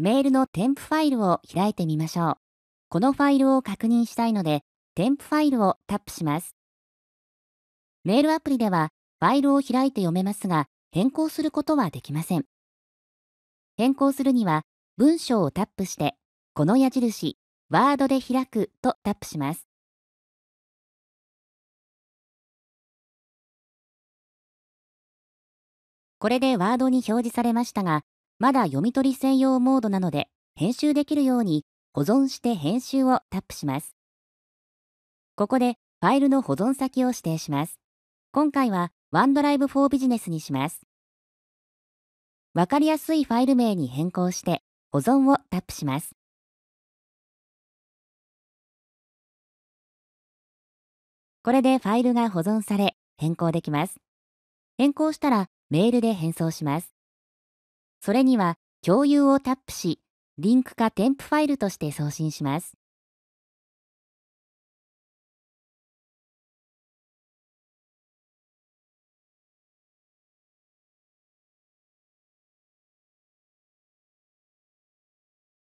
メールの添付ファイルを開いてみましょう。このファイルを確認したいので、添付ファイルをタップします。メールアプリでは、ファイルを開いて読めますが、変更することはできません。変更するには、文章をタップして、この矢印、ワードで開くとタップします。これでワードに表示されましたが、まだ読み取り専用モードなので、編集できるように保存して編集をタップします。ここでファイルの保存先を指定します。今回は OneDrive for Business にします。わかりやすいファイル名に変更して保存をタップします。これでファイルが保存され変更できます。変更したらメールで返送します。それには共有をタップし、リンクか添付ファイルとして送信します。